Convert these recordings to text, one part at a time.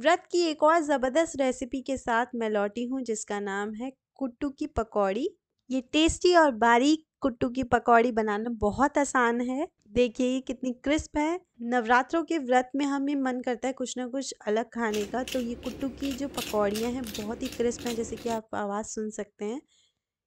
व्रत की एक और ज़बरदस्त रेसिपी के साथ मैं लौटी हूँ जिसका नाम है कुट्टू की पकौड़ी ये टेस्टी और बारीक कुट्टू की पकौड़ी बनाना बहुत आसान है देखिए ये कितनी क्रिस्प है नवरात्रों के व्रत में हमें मन करता है कुछ ना कुछ अलग खाने का तो ये कुट्टू की जो पकौड़ियाँ हैं बहुत ही क्रिस्प हैं जैसे कि आप आवाज़ सुन सकते हैं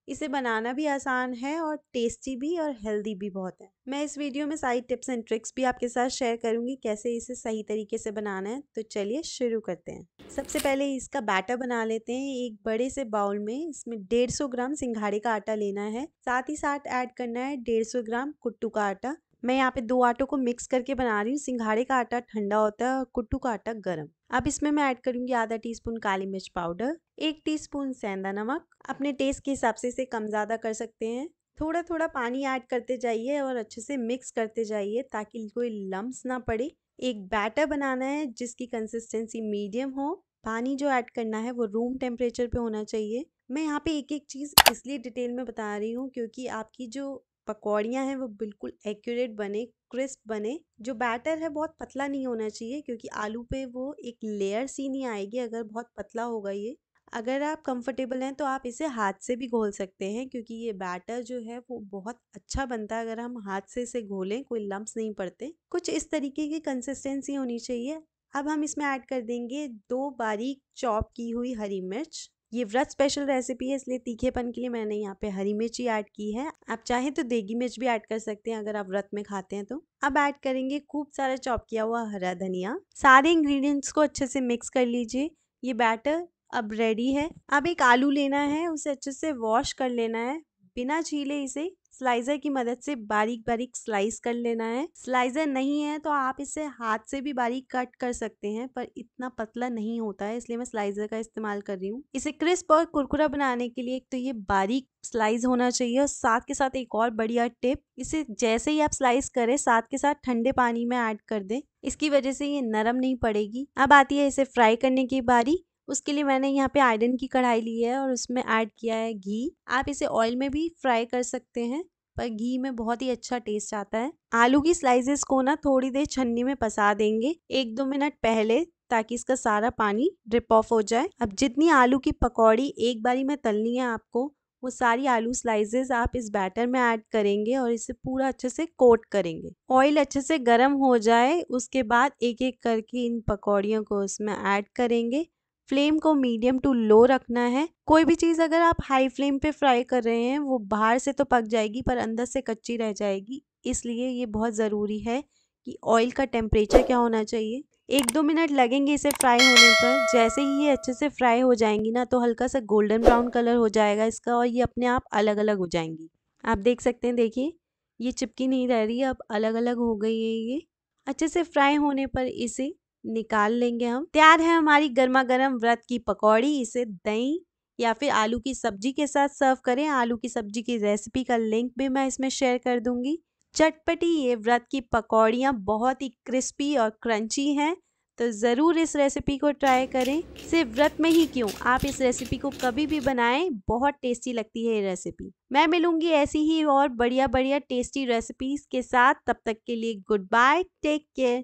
इसे बनाना भी आसान है और टेस्टी भी और हेल्दी भी बहुत है मैं इस वीडियो में सारी टिप्स एंड ट्रिक्स भी आपके साथ शेयर करूंगी कैसे इसे सही तरीके से बनाना है तो चलिए शुरू करते हैं सबसे पहले इसका बैटर बना लेते हैं एक बड़े से बाउल में इसमें 150 ग्राम सिंघाड़े का आटा लेना है साथ ही साथ ऐड करना है 150 ग्राम कुट्टू का आटा मैं यहाँ पे दो आटों को मिक्स करके बना रही हूँ सिंघाड़े का आटा ठंडा होता है और कुट्टू का आटा गर्म अब इसमें मैं ऐड करूँगी आधा टीस्पून काली मिर्च पाउडर एक टीस्पून सेंधा नमक अपने टेस्ट के हिसाब से इसे कम ज़्यादा कर सकते हैं थोड़ा थोड़ा पानी ऐड करते जाइए और अच्छे से मिक्स करते जाइए ताकि कोई लम्स ना पड़े एक बैटर बनाना है जिसकी कंसिस्टेंसी मीडियम हो पानी जो ऐड करना है वो रूम टेम्परेचर पे होना चाहिए मैं यहाँ पे एक एक चीज़ इसलिए डिटेल में बता रही हूँ क्योंकि आपकी जो पकौड़ियाँ हैं वो बिल्कुल एक्यूरेट बने क्रिस्प बने जो बैटर है बहुत पतला नहीं होना चाहिए क्योंकि आलू पे वो एक लेयर सी नहीं आएगी अगर बहुत पतला होगा ये अगर आप कंफर्टेबल हैं तो आप इसे हाथ से भी घोल सकते हैं क्योंकि ये बैटर जो है वो बहुत अच्छा बनता है अगर हम हाथ से इसे घोलें कोई लम्ब नहीं पड़ते कुछ इस तरीके की कंसिस्टेंसी होनी चाहिए अब हम इसमें ऐड कर देंगे दो बारीक चॉप की हुई हरी मिर्च ये व्रत स्पेशल रेसिपी है इसलिए तीखेपन के लिए मैंने यहाँ पे हरी मिर्च ही ऐड की है आप चाहें तो देगी मिर्च भी ऐड कर सकते हैं अगर आप व्रत में खाते हैं तो अब ऐड करेंगे खूब सारा चॉप किया हुआ हरा धनिया सारे इंग्रेडिएंट्स को अच्छे से मिक्स कर लीजिए ये बैटर अब रेडी है अब एक आलू लेना है उसे अच्छे से वॉश कर लेना है बिना छीले इसे स्लाइजर की मदद से बारीक बारीक स्लाइस कर लेना है स्लाइजर नहीं है तो आप इसे हाथ से भी बारीक कट कर सकते हैं पर इतना पतला नहीं होता है इसलिए मैं स्लाइजर का इस्तेमाल कर रही हूँ इसे क्रिस्प और कुरकुरा बनाने के लिए एक तो ये बारीक स्लाइस होना चाहिए और साथ के साथ एक और बढ़िया टिप इसे जैसे ही आप स्लाइस करें साथ के साथ ठंडे पानी में ऐड कर दें इसकी वजह से ये नरम नहीं पड़ेगी अब आती है इसे फ्राई करने की बारी उसके लिए मैंने यहाँ पे आयरन की कढ़ाई ली है और उसमें ऐड किया है घी आप इसे ऑयल में भी फ्राई कर सकते हैं पर घी में बहुत ही अच्छा टेस्ट आता है आलू की स्लाइसेस को ना थोड़ी देर छन्नी में पसा देंगे एक दो मिनट पहले ताकि इसका सारा पानी ड्रिप ऑफ हो जाए अब जितनी आलू की पकौड़ी एक बारी में तलनी है आपको वो सारी आलू स्लाइसेस आप इस बैटर में ऐड करेंगे और इसे पूरा अच्छे से कोट करेंगे ऑयल अच्छे से गर्म हो जाए उसके बाद एक एक करके इन पकौड़ियों को उसमें ऐड करेंगे फ्लेम को मीडियम टू लो रखना है कोई भी चीज़ अगर आप हाई फ्लेम पे फ्राई कर रहे हैं वो बाहर से तो पक जाएगी पर अंदर से कच्ची रह जाएगी इसलिए ये बहुत ज़रूरी है कि ऑयल का टेम्परेचर क्या होना चाहिए एक दो मिनट लगेंगे इसे फ्राई होने पर जैसे ही ये अच्छे से फ्राई हो जाएंगी ना तो हल्का सा गोल्डन ब्राउन कलर हो जाएगा इसका और ये अपने आप अलग अलग हो जाएंगी आप देख सकते हैं देखिए ये चिपकी नहीं रह रही अब अलग अलग हो गई है ये अच्छे से फ्राई होने पर इसे निकाल लेंगे हम तैयार है हमारी गर्मा गर्म व्रत की पकौड़ी इसे दही या फिर आलू की सब्जी के साथ सर्व करें आलू की सब्जी की रेसिपी का लिंक भी मैं इसमें शेयर कर दूंगी चटपटी ये व्रत की पकौड़ियाँ बहुत ही क्रिस्पी और क्रंची हैं तो ज़रूर इस रेसिपी को ट्राई करें सिर्फ व्रत में ही क्यों आप इस रेसिपी को कभी भी बनाएं बहुत टेस्टी लगती है ये रेसिपी मैं मिलूंगी ऐसी ही और बढ़िया बढ़िया टेस्टी रेसिपीज़ के साथ तब तक के लिए गुड बाय टेक केयर